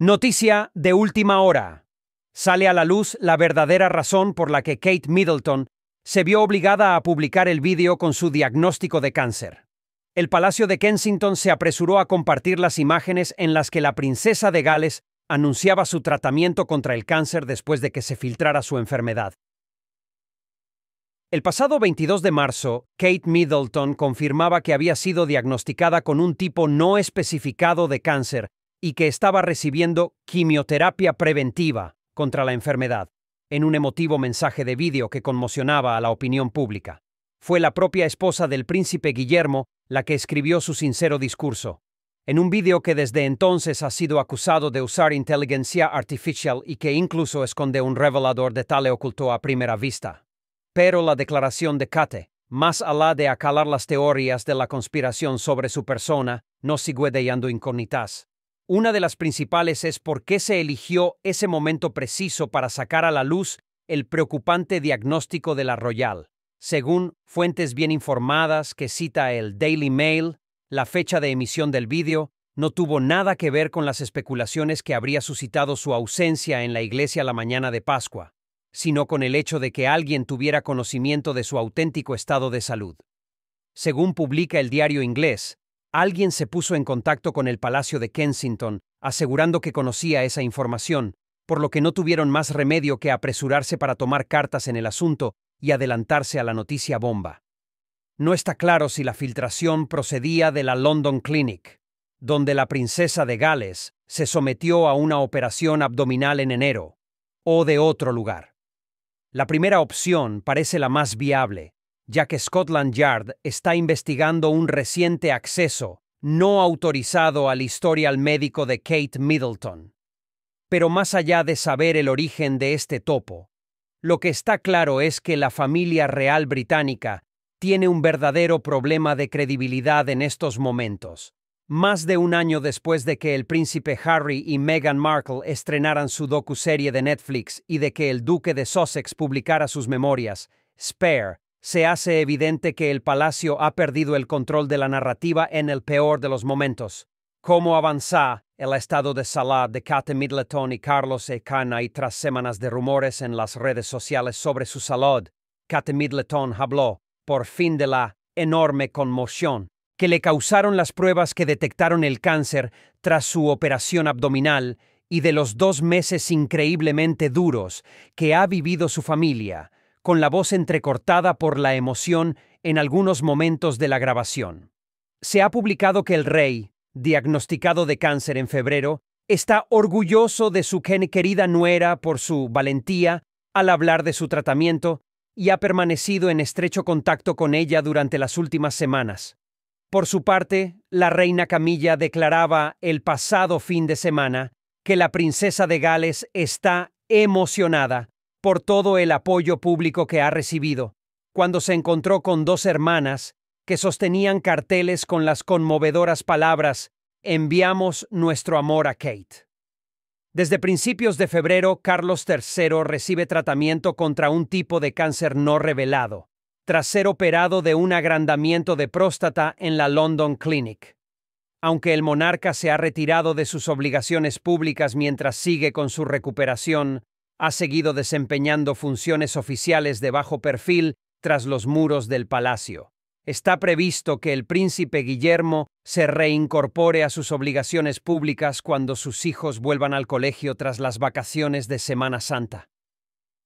Noticia de última hora. Sale a la luz la verdadera razón por la que Kate Middleton se vio obligada a publicar el vídeo con su diagnóstico de cáncer. El Palacio de Kensington se apresuró a compartir las imágenes en las que la princesa de Gales anunciaba su tratamiento contra el cáncer después de que se filtrara su enfermedad. El pasado 22 de marzo, Kate Middleton confirmaba que había sido diagnosticada con un tipo no especificado de cáncer y que estaba recibiendo quimioterapia preventiva contra la enfermedad, en un emotivo mensaje de vídeo que conmocionaba a la opinión pública. Fue la propia esposa del príncipe Guillermo la que escribió su sincero discurso, en un vídeo que desde entonces ha sido acusado de usar inteligencia artificial y que incluso esconde un revelador de tal oculto a primera vista. Pero la declaración de Kate, más allá de acalar las teorías de la conspiración sobre su persona, no sigue dejando incógnitas. Una de las principales es por qué se eligió ese momento preciso para sacar a la luz el preocupante diagnóstico de la Royal. Según fuentes bien informadas que cita el Daily Mail, la fecha de emisión del vídeo no tuvo nada que ver con las especulaciones que habría suscitado su ausencia en la iglesia la mañana de Pascua, sino con el hecho de que alguien tuviera conocimiento de su auténtico estado de salud. Según publica el diario inglés, Alguien se puso en contacto con el Palacio de Kensington, asegurando que conocía esa información, por lo que no tuvieron más remedio que apresurarse para tomar cartas en el asunto y adelantarse a la noticia bomba. No está claro si la filtración procedía de la London Clinic, donde la princesa de Gales se sometió a una operación abdominal en enero, o de otro lugar. La primera opción parece la más viable, ya que Scotland Yard está investigando un reciente acceso no autorizado al historial médico de Kate Middleton. Pero más allá de saber el origen de este topo, lo que está claro es que la familia real británica tiene un verdadero problema de credibilidad en estos momentos. Más de un año después de que el príncipe Harry y Meghan Markle estrenaran su docuserie de Netflix y de que el duque de Sussex publicara sus memorias, Spare, se hace evidente que el palacio ha perdido el control de la narrativa en el peor de los momentos. Cómo avanza el estado de salud de Kate Middleton y Carlos Cana y tras semanas de rumores en las redes sociales sobre su salud, Kate Middleton habló, por fin, de la enorme conmoción que le causaron las pruebas que detectaron el cáncer tras su operación abdominal y de los dos meses increíblemente duros que ha vivido su familia con la voz entrecortada por la emoción en algunos momentos de la grabación. Se ha publicado que el rey, diagnosticado de cáncer en febrero, está orgulloso de su querida nuera por su valentía al hablar de su tratamiento y ha permanecido en estrecho contacto con ella durante las últimas semanas. Por su parte, la reina Camilla declaraba el pasado fin de semana que la princesa de Gales está emocionada por todo el apoyo público que ha recibido, cuando se encontró con dos hermanas que sostenían carteles con las conmovedoras palabras Enviamos nuestro amor a Kate. Desde principios de febrero, Carlos III recibe tratamiento contra un tipo de cáncer no revelado, tras ser operado de un agrandamiento de próstata en la London Clinic. Aunque el monarca se ha retirado de sus obligaciones públicas mientras sigue con su recuperación, ha seguido desempeñando funciones oficiales de bajo perfil tras los muros del palacio. Está previsto que el príncipe Guillermo se reincorpore a sus obligaciones públicas cuando sus hijos vuelvan al colegio tras las vacaciones de Semana Santa.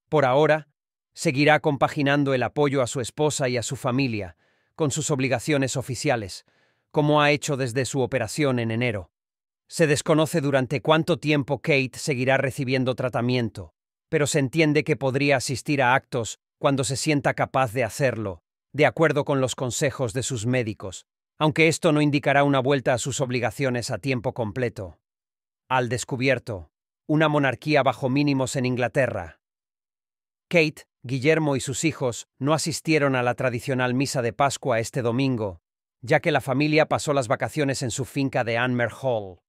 Por ahora, seguirá compaginando el apoyo a su esposa y a su familia con sus obligaciones oficiales, como ha hecho desde su operación en enero. Se desconoce durante cuánto tiempo Kate seguirá recibiendo tratamiento, pero se entiende que podría asistir a actos cuando se sienta capaz de hacerlo, de acuerdo con los consejos de sus médicos, aunque esto no indicará una vuelta a sus obligaciones a tiempo completo. Al descubierto, una monarquía bajo mínimos en Inglaterra. Kate, Guillermo y sus hijos no asistieron a la tradicional misa de Pascua este domingo, ya que la familia pasó las vacaciones en su finca de Anmer Hall.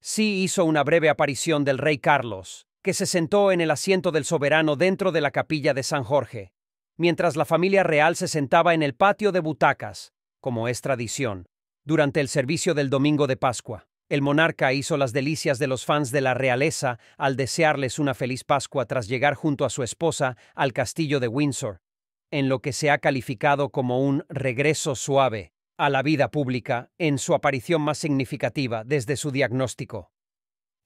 Sí hizo una breve aparición del rey Carlos, que se sentó en el asiento del soberano dentro de la capilla de San Jorge, mientras la familia real se sentaba en el patio de butacas, como es tradición, durante el servicio del domingo de Pascua. El monarca hizo las delicias de los fans de la realeza al desearles una feliz Pascua tras llegar junto a su esposa al castillo de Windsor, en lo que se ha calificado como un regreso suave a la vida pública en su aparición más significativa desde su diagnóstico.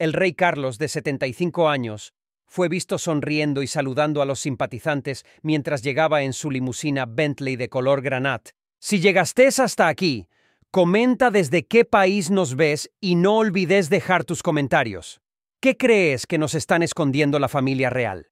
El rey Carlos, de 75 años, fue visto sonriendo y saludando a los simpatizantes mientras llegaba en su limusina Bentley de color granat. Si llegaste hasta aquí, comenta desde qué país nos ves y no olvides dejar tus comentarios. ¿Qué crees que nos están escondiendo la familia real?